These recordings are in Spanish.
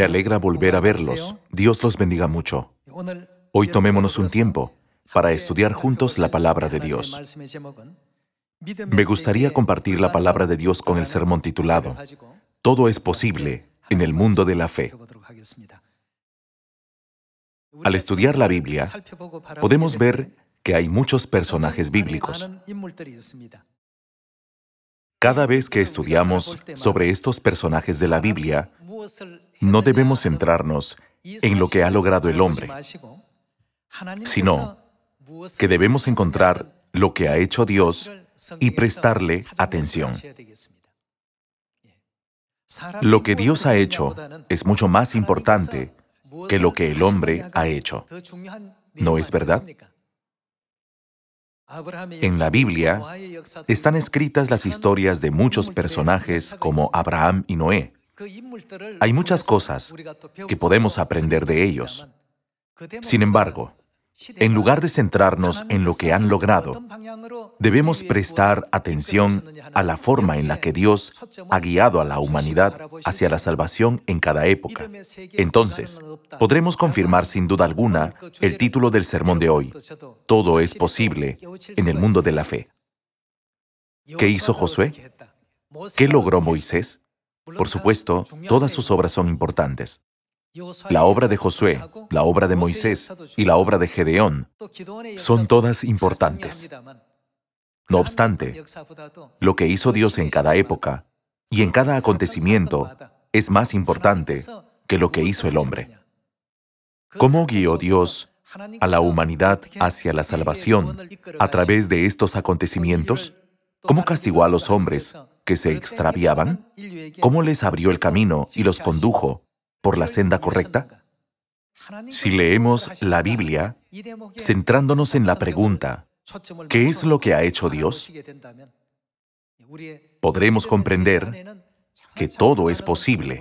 Me alegra volver a verlos. Dios los bendiga mucho. Hoy tomémonos un tiempo para estudiar juntos la palabra de Dios. Me gustaría compartir la palabra de Dios con el sermón titulado Todo es posible en el mundo de la fe. Al estudiar la Biblia, podemos ver que hay muchos personajes bíblicos. Cada vez que estudiamos sobre estos personajes de la Biblia, no debemos centrarnos en lo que ha logrado el hombre, sino que debemos encontrar lo que ha hecho Dios y prestarle atención. Lo que Dios ha hecho es mucho más importante que lo que el hombre ha hecho. ¿No es verdad? En la Biblia están escritas las historias de muchos personajes como Abraham y Noé, hay muchas cosas que podemos aprender de ellos. Sin embargo, en lugar de centrarnos en lo que han logrado, debemos prestar atención a la forma en la que Dios ha guiado a la humanidad hacia la salvación en cada época. Entonces, podremos confirmar sin duda alguna el título del sermón de hoy, Todo es posible en el mundo de la fe. ¿Qué hizo Josué? ¿Qué logró Moisés? Por supuesto, todas sus obras son importantes. La obra de Josué, la obra de Moisés y la obra de Gedeón son todas importantes. No obstante, lo que hizo Dios en cada época y en cada acontecimiento es más importante que lo que hizo el hombre. ¿Cómo guió Dios a la humanidad hacia la salvación a través de estos acontecimientos? ¿Cómo castigó a los hombres que se extraviaban? ¿Cómo les abrió el camino y los condujo por la senda correcta? Si leemos la Biblia, centrándonos en la pregunta, ¿qué es lo que ha hecho Dios? Podremos comprender que todo es posible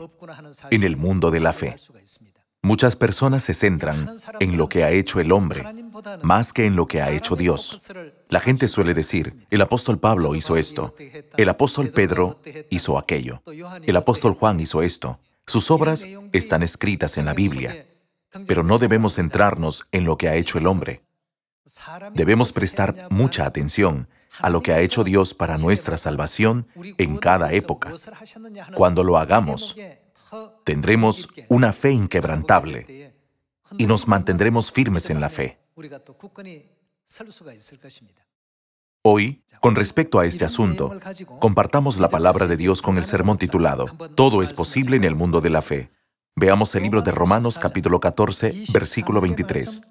en el mundo de la fe. Muchas personas se centran en lo que ha hecho el hombre más que en lo que ha hecho Dios. La gente suele decir, el apóstol Pablo hizo esto, el apóstol Pedro hizo aquello, el apóstol Juan hizo esto. Sus obras están escritas en la Biblia, pero no debemos centrarnos en lo que ha hecho el hombre. Debemos prestar mucha atención a lo que ha hecho Dios para nuestra salvación en cada época. Cuando lo hagamos, tendremos una fe inquebrantable y nos mantendremos firmes en la fe. Hoy, con respecto a este asunto, compartamos la palabra de Dios con el sermón titulado Todo es posible en el mundo de la fe. Veamos el libro de Romanos capítulo 14, versículo 23.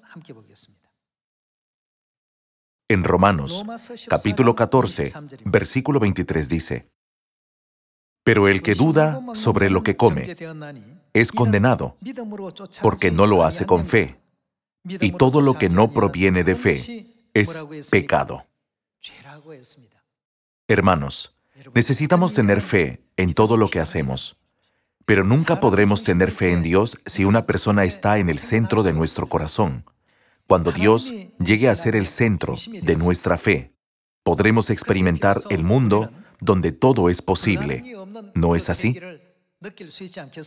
En Romanos capítulo 14, versículo 23 dice, pero el que duda sobre lo que come es condenado porque no lo hace con fe. Y todo lo que no proviene de fe es pecado. Hermanos, necesitamos tener fe en todo lo que hacemos, pero nunca podremos tener fe en Dios si una persona está en el centro de nuestro corazón. Cuando Dios llegue a ser el centro de nuestra fe, podremos experimentar el mundo donde todo es posible. ¿No es así?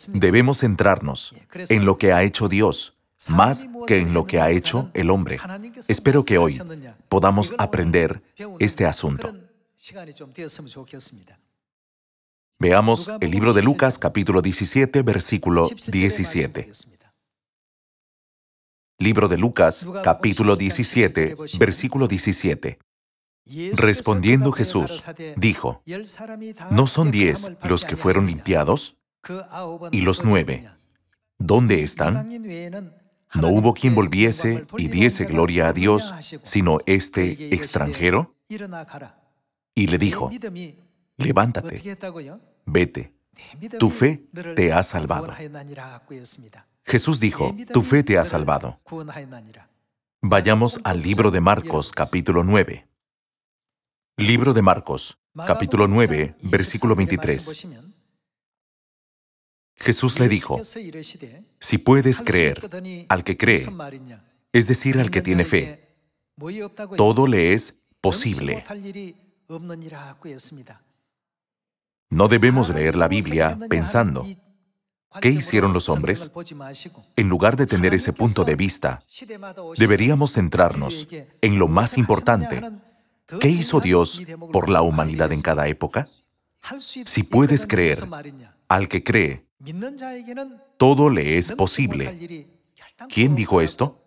Debemos centrarnos en lo que ha hecho Dios más que en lo que ha hecho el hombre. Espero que hoy podamos aprender este asunto. Veamos el libro de Lucas capítulo 17 versículo 17. Libro de Lucas capítulo 17 versículo 17. Respondiendo Jesús, dijo, ¿no son diez los que fueron limpiados? ¿Y los nueve? ¿Dónde están? ¿No hubo quien volviese y diese gloria a Dios, sino este extranjero? Y le dijo, levántate, vete, tu ah, pues, fe te ha salvado. Jesús dijo, tu fe te ha salvado. Vayamos al libro de Marcos capítulo nueve. Libro de Marcos, capítulo 9, versículo 23. Jesús le dijo, si puedes creer al que cree, es decir, al que tiene fe, todo le es posible. No debemos leer la Biblia pensando, ¿qué hicieron los hombres? En lugar de tener ese punto de vista, deberíamos centrarnos en lo más importante ¿Qué hizo Dios por la humanidad en cada época? Si puedes creer, al que cree, todo le es posible. ¿Quién dijo esto?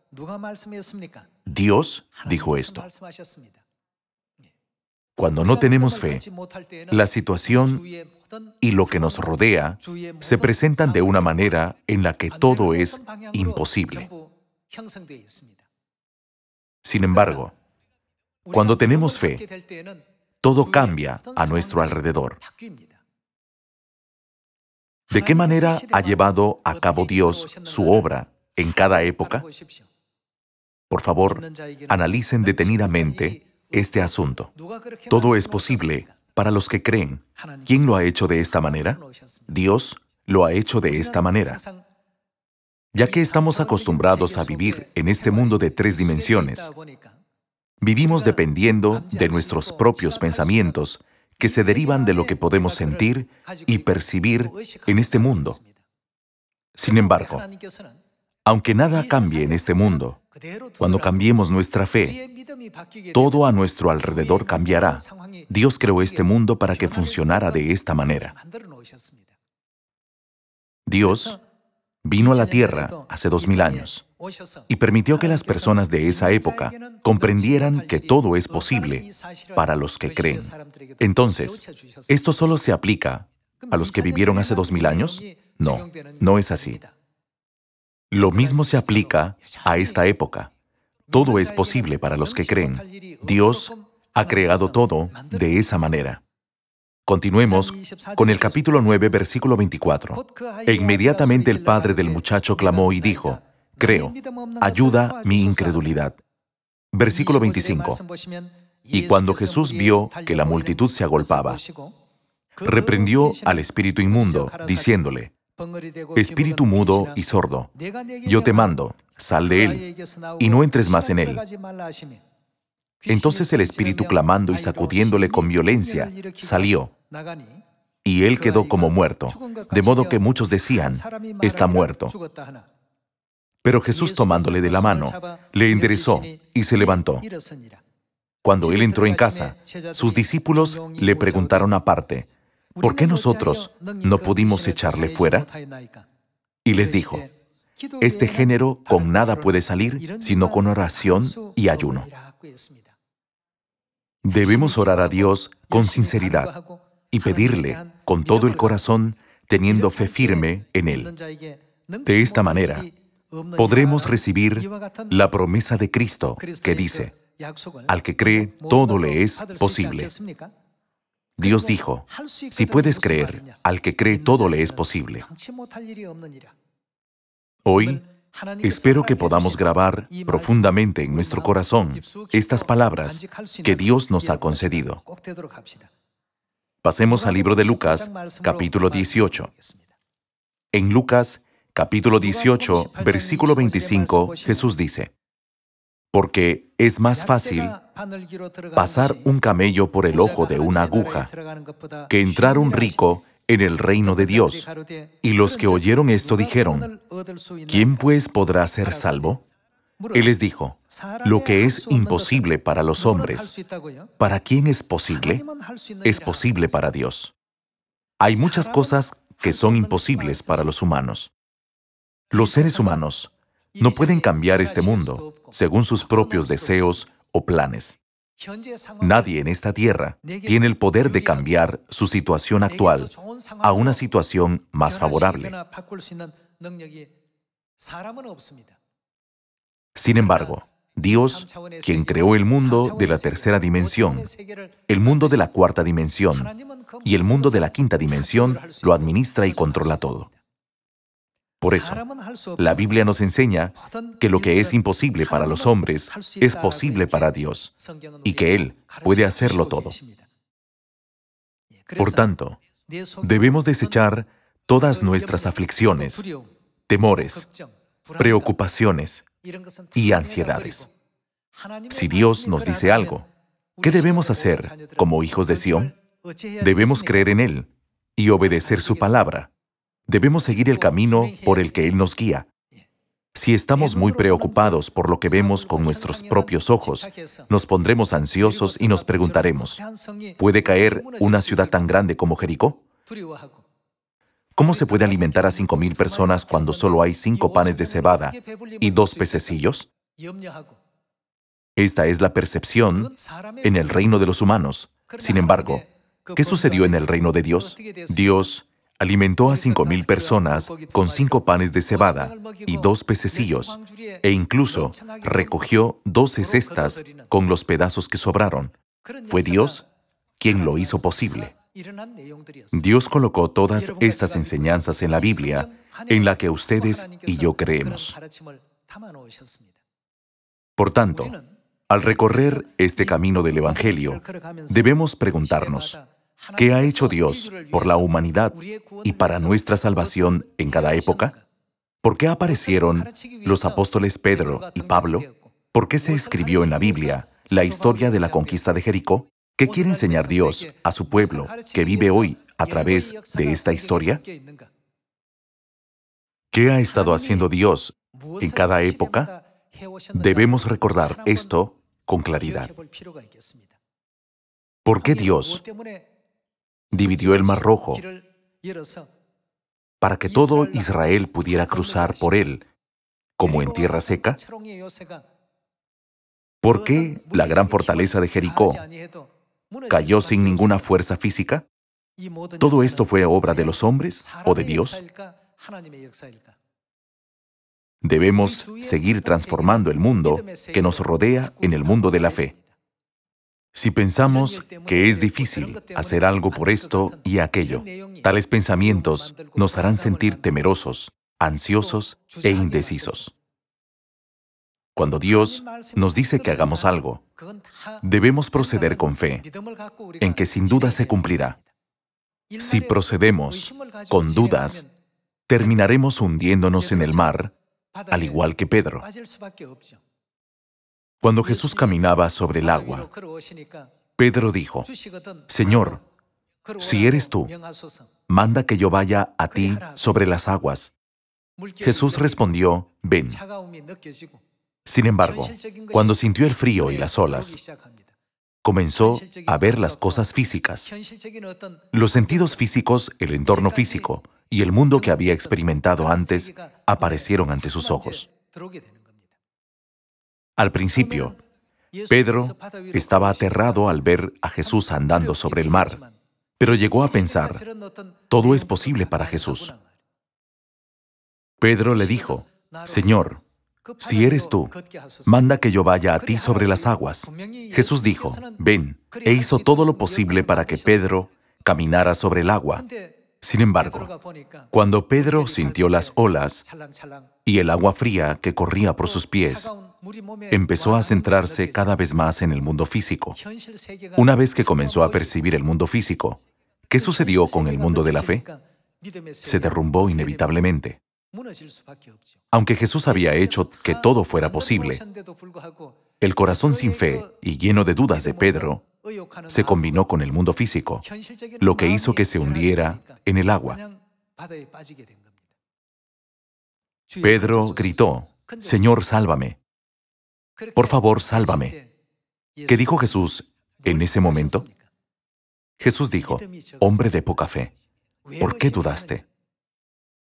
Dios dijo esto. Cuando no tenemos fe, la situación y lo que nos rodea se presentan de una manera en la que todo es imposible. Sin embargo, cuando tenemos fe, todo cambia a nuestro alrededor. ¿De qué manera ha llevado a cabo Dios su obra en cada época? Por favor, analicen detenidamente este asunto. Todo es posible para los que creen. ¿Quién lo ha hecho de esta manera? Dios lo ha hecho de esta manera. Ya que estamos acostumbrados a vivir en este mundo de tres dimensiones, Vivimos dependiendo de nuestros propios pensamientos que se derivan de lo que podemos sentir y percibir en este mundo. Sin embargo, aunque nada cambie en este mundo, cuando cambiemos nuestra fe, todo a nuestro alrededor cambiará. Dios creó este mundo para que funcionara de esta manera. Dios vino a la tierra hace dos mil años y permitió que las personas de esa época comprendieran que todo es posible para los que creen. Entonces, ¿esto solo se aplica a los que vivieron hace dos mil años? No, no es así. Lo mismo se aplica a esta época. Todo es posible para los que creen. Dios ha creado todo de esa manera. Continuemos con el capítulo 9, versículo 24. E inmediatamente el padre del muchacho clamó y dijo, creo, ayuda mi incredulidad. Versículo 25. Y cuando Jesús vio que la multitud se agolpaba, reprendió al espíritu inmundo, diciéndole, Espíritu mudo y sordo, yo te mando, sal de él, y no entres más en él. Entonces el espíritu clamando y sacudiéndole con violencia, salió, y él quedó como muerto, de modo que muchos decían, está muerto. Pero Jesús tomándole de la mano, le enderezó y se levantó. Cuando él entró en casa, sus discípulos le preguntaron aparte, ¿por qué nosotros no pudimos echarle fuera? Y les este dijo, este género con nada puede salir sino con oración y ayuno. Pues, Debemos orar a Dios con sinceridad y pedirle con todo el corazón teniendo fe firme en Él. De esta manera, podremos recibir la promesa de Cristo que dice, al que cree, todo le es posible. Dios dijo, si puedes creer, al que cree, todo le es posible. Hoy, espero que podamos grabar profundamente en nuestro corazón estas palabras que Dios nos ha concedido. Pasemos al libro de Lucas, capítulo 18. En Lucas capítulo 18, versículo 25, Jesús dice, Porque es más fácil pasar un camello por el ojo de una aguja que entrar un rico en el reino de Dios. Y los que oyeron esto dijeron, ¿quién pues podrá ser salvo? Él les dijo, lo que es imposible para los hombres, ¿para quién es posible? Es posible para Dios. Hay muchas cosas que son imposibles para los humanos. Los seres humanos no pueden cambiar este mundo según sus propios deseos o planes. Nadie en esta tierra tiene el poder de cambiar su situación actual a una situación más favorable. Sin embargo, Dios, quien creó el mundo de la tercera dimensión, el mundo de la cuarta dimensión y el mundo de la quinta dimensión, lo administra y controla todo. Por eso, la Biblia nos enseña que lo que es imposible para los hombres es posible para Dios y que Él puede hacerlo todo. Por tanto, debemos desechar todas nuestras aflicciones, temores, preocupaciones y ansiedades. Si Dios nos dice algo, ¿qué debemos hacer como hijos de Sión? Debemos creer en Él y obedecer su palabra Debemos seguir el camino por el que Él nos guía. Si estamos muy preocupados por lo que vemos con nuestros propios ojos, nos pondremos ansiosos y nos preguntaremos, ¿puede caer una ciudad tan grande como Jericó? ¿Cómo se puede alimentar a 5.000 personas cuando solo hay cinco panes de cebada y dos pececillos? Esta es la percepción en el reino de los humanos. Sin embargo, ¿qué sucedió en el reino de Dios? Dios alimentó a 5.000 personas con cinco panes de cebada y dos pececillos, e incluso recogió doce cestas con los pedazos que sobraron. Fue Dios quien lo hizo posible. Dios colocó todas estas enseñanzas en la Biblia en la que ustedes y yo creemos. Por tanto, al recorrer este camino del Evangelio, debemos preguntarnos, ¿Qué ha hecho Dios por la humanidad y para nuestra salvación en cada época? ¿Por qué aparecieron los apóstoles Pedro y Pablo? ¿Por qué se escribió en la Biblia la historia de la conquista de Jericó? ¿Qué quiere enseñar Dios a su pueblo que vive hoy a través de esta historia? ¿Qué ha estado haciendo Dios en cada época? Debemos recordar esto con claridad. ¿Por qué Dios dividió el Mar Rojo para que todo Israel pudiera cruzar por él, como en tierra seca? ¿Por qué la gran fortaleza de Jericó cayó sin ninguna fuerza física? ¿Todo esto fue obra de los hombres o de Dios? Debemos seguir transformando el mundo que nos rodea en el mundo de la fe. Si pensamos que es difícil hacer algo por esto y aquello, tales pensamientos nos harán sentir temerosos, ansiosos e indecisos. Cuando Dios nos dice que hagamos algo, debemos proceder con fe, en que sin duda se cumplirá. Si procedemos con dudas, terminaremos hundiéndonos en el mar, al igual que Pedro. Cuando Jesús caminaba sobre el agua, Pedro dijo, Señor, si eres tú, manda que yo vaya a ti sobre las aguas. Jesús respondió, ven. Sin embargo, cuando sintió el frío y las olas, comenzó a ver las cosas físicas, los sentidos físicos, el entorno físico y el mundo que había experimentado antes aparecieron ante sus ojos. Al principio, Pedro estaba aterrado al ver a Jesús andando sobre el mar, pero llegó a pensar, todo es posible para Jesús. Pedro le dijo, Señor, si eres tú, manda que yo vaya a ti sobre las aguas. Jesús dijo, ven, e hizo todo lo posible para que Pedro caminara sobre el agua. Sin embargo, cuando Pedro sintió las olas y el agua fría que corría por sus pies, empezó a centrarse cada vez más en el mundo físico. Una vez que comenzó a percibir el mundo físico, ¿qué sucedió con el mundo de la fe? Se derrumbó inevitablemente. Aunque Jesús había hecho que todo fuera posible, el corazón sin fe y lleno de dudas de Pedro se combinó con el mundo físico, lo que hizo que se hundiera en el agua. Pedro gritó, Señor, sálvame por favor, sálvame. ¿Qué dijo Jesús en ese momento? Jesús dijo, hombre de poca fe, ¿por qué dudaste?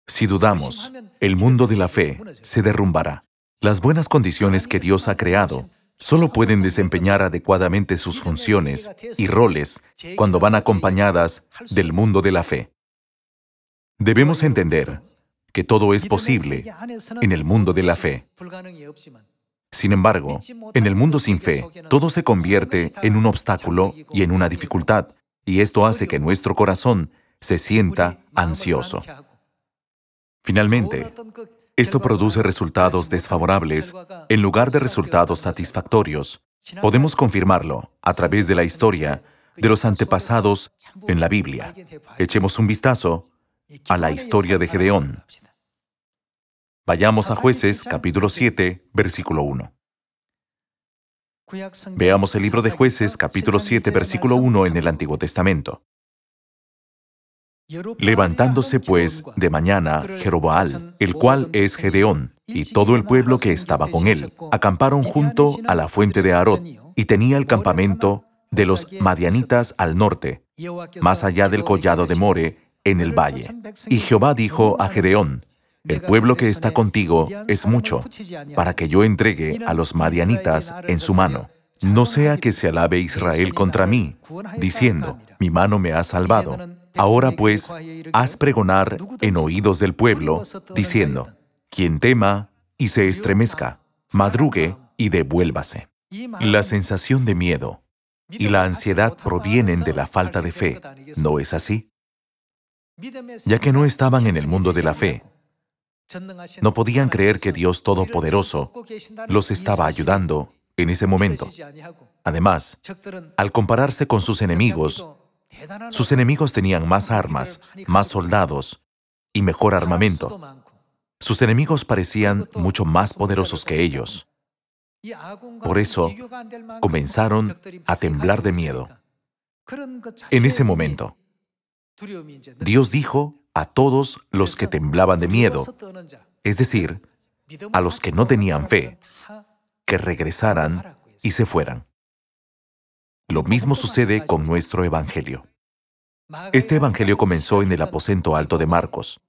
Si dudamos, el mundo de la fe se derrumbará. Las buenas condiciones que Dios ha creado solo pueden desempeñar adecuadamente sus funciones y roles cuando van acompañadas del mundo de la fe. Debemos entender que todo es posible en el mundo de la fe. Sin embargo, en el mundo sin fe, todo se convierte en un obstáculo y en una dificultad, y esto hace que nuestro corazón se sienta ansioso. Finalmente, esto produce resultados desfavorables en lugar de resultados satisfactorios. Podemos confirmarlo a través de la historia de los antepasados en la Biblia. Echemos un vistazo a la historia de Gedeón. Vayamos a jueces capítulo 7, versículo 1. Veamos el libro de jueces capítulo 7, versículo 1 en el Antiguo Testamento. Levantándose pues de mañana Jeroboal, el cual es Gedeón, y todo el pueblo que estaba con él, acamparon junto a la fuente de Arot, y tenía el campamento de los madianitas al norte, más allá del collado de More, en el valle. Y Jehová dijo a Gedeón, el pueblo que está contigo es mucho, para que yo entregue a los madianitas en su mano. No sea que se alabe Israel contra mí, diciendo, mi mano me ha salvado. Ahora pues, haz pregonar en oídos del pueblo, diciendo, quien tema y se estremezca, madrugue y devuélvase. La sensación de miedo y la ansiedad provienen de la falta de fe, ¿no es así? Ya que no estaban en el mundo de la fe, no podían creer que Dios Todopoderoso los estaba ayudando en ese momento. Además, al compararse con sus enemigos, sus enemigos tenían más armas, más soldados y mejor armamento. Sus enemigos parecían mucho más poderosos que ellos. Por eso comenzaron a temblar de miedo. En ese momento, Dios dijo a todos los que temblaban de miedo, es decir, a los que no tenían fe, que regresaran y se fueran. Lo mismo sucede con nuestro Evangelio. Este Evangelio comenzó en el aposento alto de Marcos,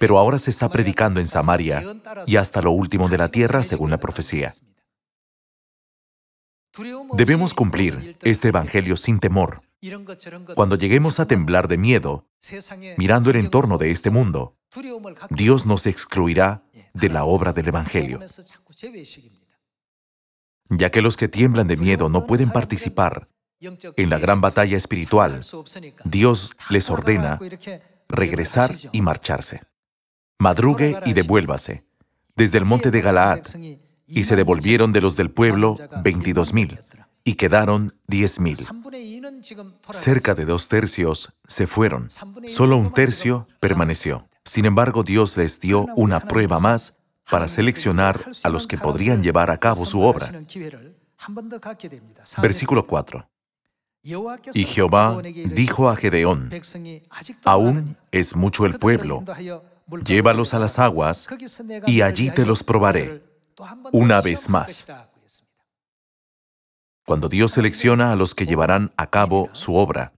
pero ahora se está predicando en Samaria y hasta lo último de la tierra según la profecía. Debemos cumplir este Evangelio sin temor, cuando lleguemos a temblar de miedo, mirando el entorno de este mundo, Dios nos excluirá de la obra del Evangelio. Ya que los que tiemblan de miedo no pueden participar en la gran batalla espiritual, Dios les ordena regresar y marcharse. Madrugue y devuélvase desde el monte de Galaad, y se devolvieron de los del pueblo 22.000 y quedaron 10.000. Cerca de dos tercios se fueron, solo un tercio permaneció. Sin embargo, Dios les dio una prueba más para seleccionar a los que podrían llevar a cabo su obra. Versículo 4. Y Jehová dijo a Gedeón, aún es mucho el pueblo, llévalos a las aguas y allí te los probaré una vez más cuando Dios selecciona a los que llevarán a cabo su obra,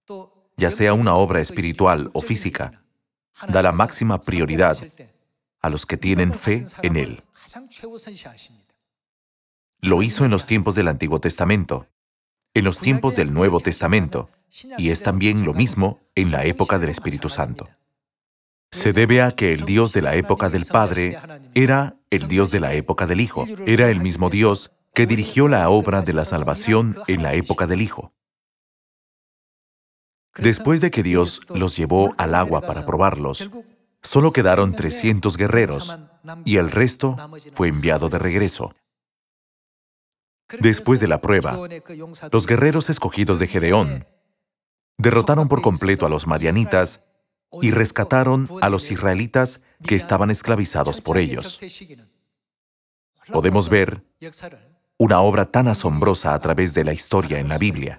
ya sea una obra espiritual o física, da la máxima prioridad a los que tienen fe en Él. Lo hizo en los tiempos del Antiguo Testamento, en los tiempos del Nuevo Testamento, y es también lo mismo en la época del Espíritu Santo. Se debe a que el Dios de la época del Padre era el Dios de la época del Hijo, era el mismo Dios que dirigió la obra de la salvación en la época del Hijo. Después de que Dios los llevó al agua para probarlos, solo quedaron 300 guerreros y el resto fue enviado de regreso. Después de la prueba, los guerreros escogidos de Gedeón derrotaron por completo a los madianitas y rescataron a los israelitas que estaban esclavizados por ellos. Podemos ver una obra tan asombrosa a través de la historia en la Biblia.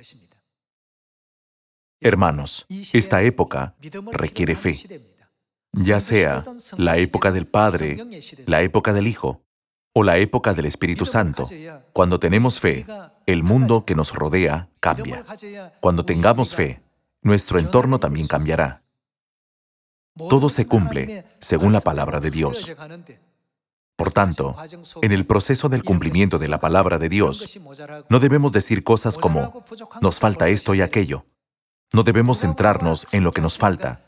Hermanos, esta época requiere fe, ya sea la época del Padre, la época del Hijo o la época del Espíritu Santo. Cuando tenemos fe, el mundo que nos rodea cambia. Cuando tengamos fe, nuestro entorno también cambiará. Todo se cumple según la palabra de Dios. Por tanto, en el proceso del cumplimiento de la palabra de Dios, no debemos decir cosas como, nos falta esto y aquello. No debemos centrarnos en lo que nos falta,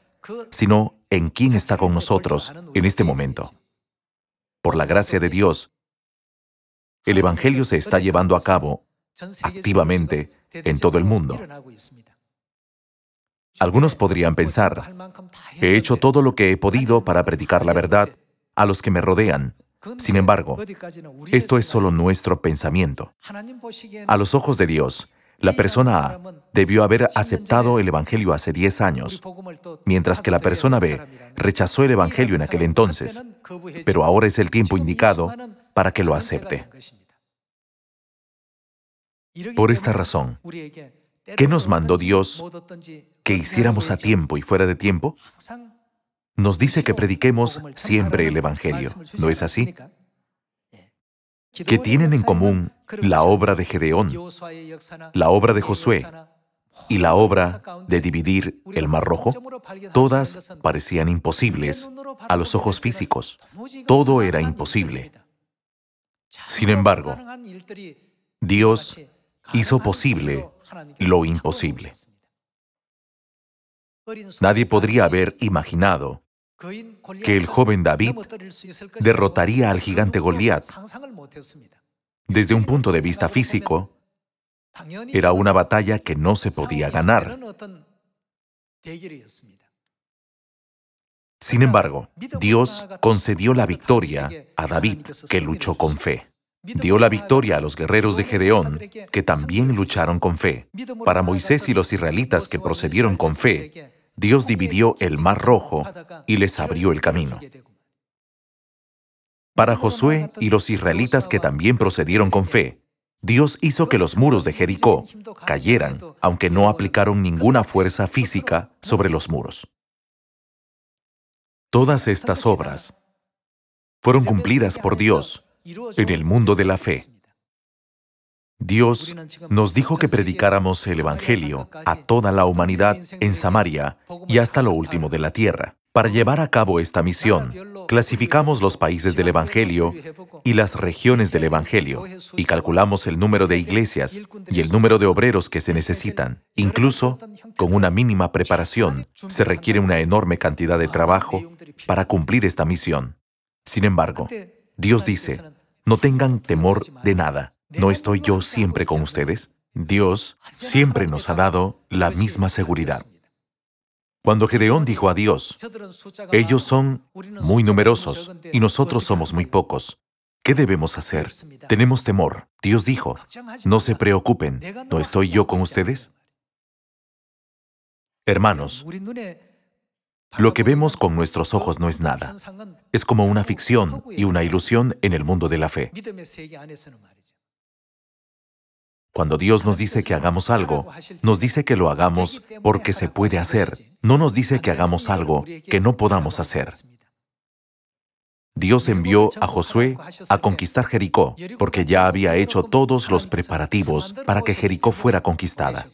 sino en quién está con nosotros en este momento. Por la gracia de Dios, el Evangelio se está llevando a cabo activamente en todo el mundo. Algunos podrían pensar, he hecho todo lo que he podido para predicar la verdad a los que me rodean, sin embargo, esto es solo nuestro pensamiento. A los ojos de Dios, la persona A debió haber aceptado el Evangelio hace 10 años, mientras que la persona B rechazó el Evangelio en aquel entonces, pero ahora es el tiempo indicado para que lo acepte. Por esta razón, ¿qué nos mandó Dios que hiciéramos a tiempo y fuera de tiempo? nos dice que prediquemos siempre el Evangelio, ¿no es así? ¿Qué tienen en común la obra de Gedeón, la obra de Josué y la obra de dividir el Mar Rojo? Todas parecían imposibles a los ojos físicos. Todo era imposible. Sin embargo, Dios hizo posible lo imposible. Nadie podría haber imaginado que el joven David derrotaría al gigante Goliat. Desde un punto de vista físico, era una batalla que no se podía ganar. Sin embargo, Dios concedió la victoria a David, que luchó con fe dio la victoria a los guerreros de Gedeón, que también lucharon con fe. Para Moisés y los israelitas que procedieron con fe, Dios dividió el mar rojo y les abrió el camino. Para Josué y los israelitas que también procedieron con fe, Dios hizo que los muros de Jericó cayeran, aunque no aplicaron ninguna fuerza física sobre los muros. Todas estas obras fueron cumplidas por Dios en el mundo de la fe. Dios nos dijo que predicáramos el Evangelio a toda la humanidad en Samaria y hasta lo último de la tierra. Para llevar a cabo esta misión, clasificamos los países del Evangelio y las regiones del Evangelio y calculamos el número de iglesias y el número de obreros que se necesitan. Incluso, con una mínima preparación, se requiere una enorme cantidad de trabajo para cumplir esta misión. Sin embargo, Dios dice, no tengan temor de nada. ¿No estoy yo siempre con ustedes? Dios siempre nos ha dado la misma seguridad. Cuando Gedeón dijo a Dios, ellos son muy numerosos y nosotros somos muy pocos. ¿Qué debemos hacer? Tenemos temor. Dios dijo, no se preocupen, ¿no estoy yo con ustedes? Hermanos, lo que vemos con nuestros ojos no es nada. Es como una ficción y una ilusión en el mundo de la fe. Cuando Dios nos dice que hagamos algo, nos dice que lo hagamos porque se puede hacer. No nos dice que hagamos algo que no podamos hacer. Dios envió a Josué a conquistar Jericó porque ya había hecho todos los preparativos para que Jericó fuera conquistada.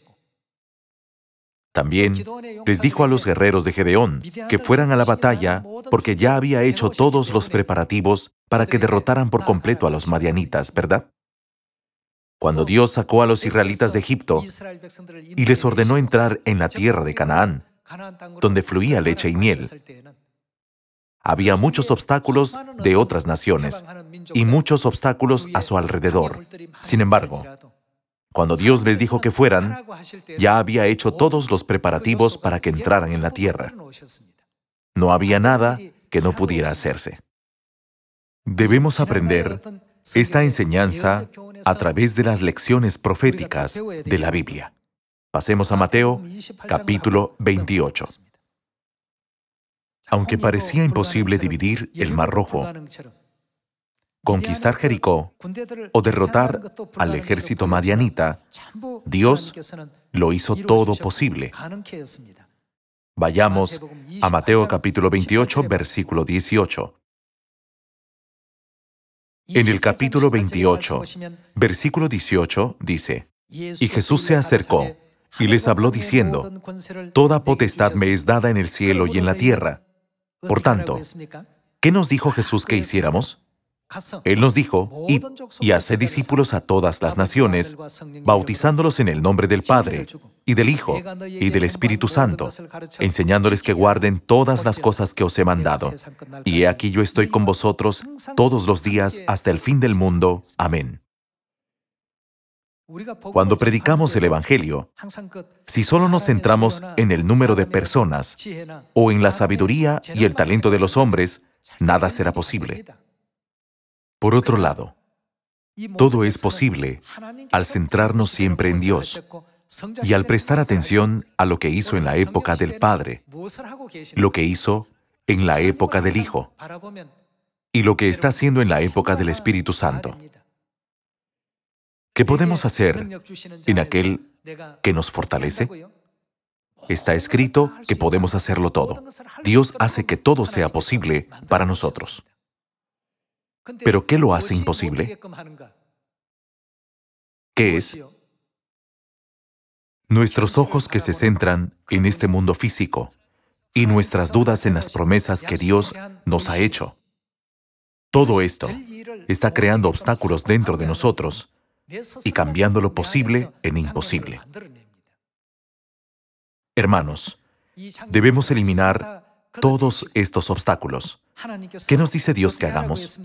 También les dijo a los guerreros de Gedeón que fueran a la batalla porque ya había hecho todos los preparativos para que derrotaran por completo a los madianitas, ¿verdad? Cuando Dios sacó a los israelitas de Egipto y les ordenó entrar en la tierra de Canaán, donde fluía leche y miel, había muchos obstáculos de otras naciones y muchos obstáculos a su alrededor. Sin embargo, cuando Dios les dijo que fueran, ya había hecho todos los preparativos para que entraran en la tierra. No había nada que no pudiera hacerse. Debemos aprender esta enseñanza a través de las lecciones proféticas de la Biblia. Pasemos a Mateo capítulo 28. Aunque parecía imposible dividir el Mar Rojo, conquistar Jericó o derrotar al ejército madianita, Dios lo hizo todo posible. Vayamos a Mateo capítulo 28, versículo 18. En el capítulo 28, versículo 18, dice, Y Jesús se acercó y les habló diciendo, Toda potestad me es dada en el cielo y en la tierra. Por tanto, ¿qué nos dijo Jesús que hiciéramos? Él nos dijo, y, y hace discípulos a todas las naciones, bautizándolos en el nombre del Padre, y del Hijo, y del Espíritu Santo, enseñándoles que guarden todas las cosas que os he mandado. Y he aquí yo estoy con vosotros todos los días hasta el fin del mundo. Amén. Cuando predicamos el Evangelio, si solo nos centramos en el número de personas o en la sabiduría y el talento de los hombres, nada será posible. Por otro lado, todo es posible al centrarnos siempre en Dios y al prestar atención a lo que hizo en la época del Padre, lo que hizo en la época del Hijo y lo que está haciendo en la época del Espíritu Santo. ¿Qué podemos hacer en aquel que nos fortalece? Está escrito que podemos hacerlo todo. Dios hace que todo sea posible para nosotros. Pero ¿qué lo hace imposible? ¿Qué es? Nuestros ojos que se centran en este mundo físico y nuestras dudas en las promesas que Dios nos ha hecho. Todo esto está creando obstáculos dentro de nosotros y cambiando lo posible en imposible. Hermanos, debemos eliminar todos estos obstáculos. ¿Qué nos dice Dios que hagamos?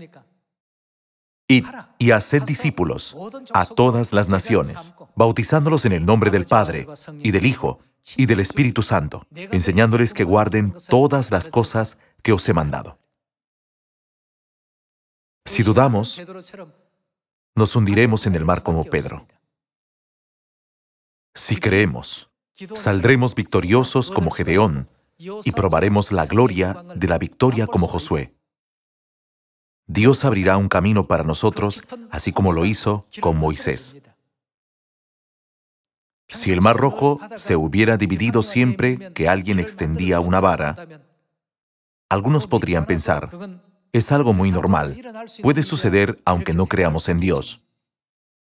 y haced discípulos a todas las naciones, bautizándolos en el nombre del Padre y del Hijo y del Espíritu Santo, enseñándoles que guarden todas las cosas que os he mandado. Si dudamos, nos hundiremos en el mar como Pedro. Si creemos, saldremos victoriosos como Gedeón y probaremos la gloria de la victoria como Josué. Dios abrirá un camino para nosotros, así como lo hizo con Moisés. Si el mar rojo se hubiera dividido siempre que alguien extendía una vara, algunos podrían pensar, es algo muy normal, puede suceder aunque no creamos en Dios.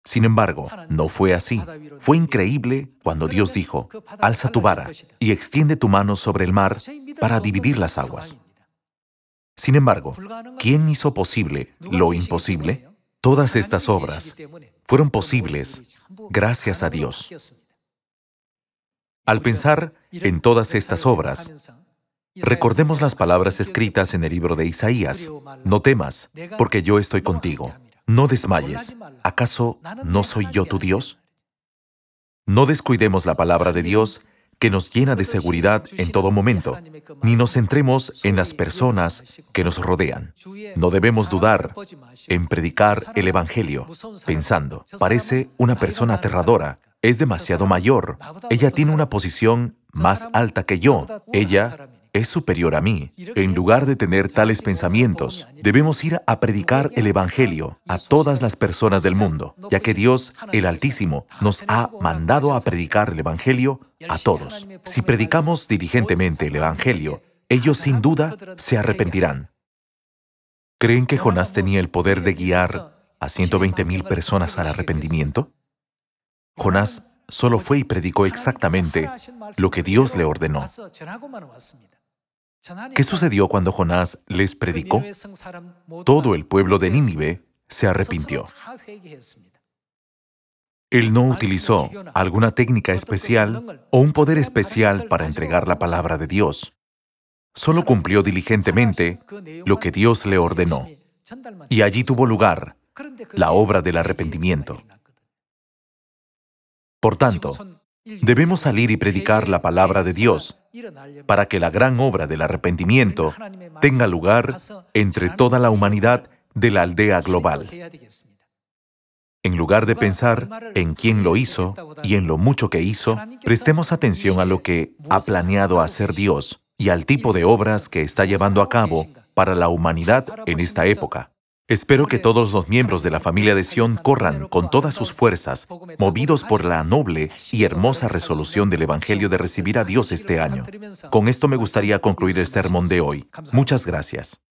Sin embargo, no fue así. Fue increíble cuando Dios dijo, alza tu vara y extiende tu mano sobre el mar para dividir las aguas. Sin embargo, ¿quién hizo posible lo imposible? Todas estas obras fueron posibles gracias a Dios. Al pensar en todas estas obras, recordemos las palabras escritas en el libro de Isaías, no temas, porque yo estoy contigo no desmayes. ¿Acaso no soy yo tu Dios? No descuidemos la palabra de Dios que nos llena de seguridad en todo momento, ni nos centremos en las personas que nos rodean. No debemos dudar en predicar el Evangelio, pensando, parece una persona aterradora, es demasiado mayor, ella tiene una posición más alta que yo, ella es superior a mí. En lugar de tener tales pensamientos, debemos ir a predicar el Evangelio a todas las personas del mundo, ya que Dios, el Altísimo, nos ha mandado a predicar el Evangelio a todos. Si predicamos diligentemente el Evangelio, ellos sin duda se arrepentirán. ¿Creen que Jonás tenía el poder de guiar a 120.000 personas al arrepentimiento? Jonás solo fue y predicó exactamente lo que Dios le ordenó. ¿Qué sucedió cuando Jonás les predicó? Todo el pueblo de Nínive se arrepintió. Él no utilizó alguna técnica especial o un poder especial para entregar la palabra de Dios. Solo cumplió diligentemente lo que Dios le ordenó. Y allí tuvo lugar la obra del arrepentimiento. Por tanto, Debemos salir y predicar la palabra de Dios para que la gran obra del arrepentimiento tenga lugar entre toda la humanidad de la aldea global. En lugar de pensar en quién lo hizo y en lo mucho que hizo, prestemos atención a lo que ha planeado hacer Dios y al tipo de obras que está llevando a cabo para la humanidad en esta época. Espero que todos los miembros de la familia de Sión corran con todas sus fuerzas, movidos por la noble y hermosa resolución del Evangelio de recibir a Dios este año. Con esto me gustaría concluir el sermón de hoy. Muchas gracias.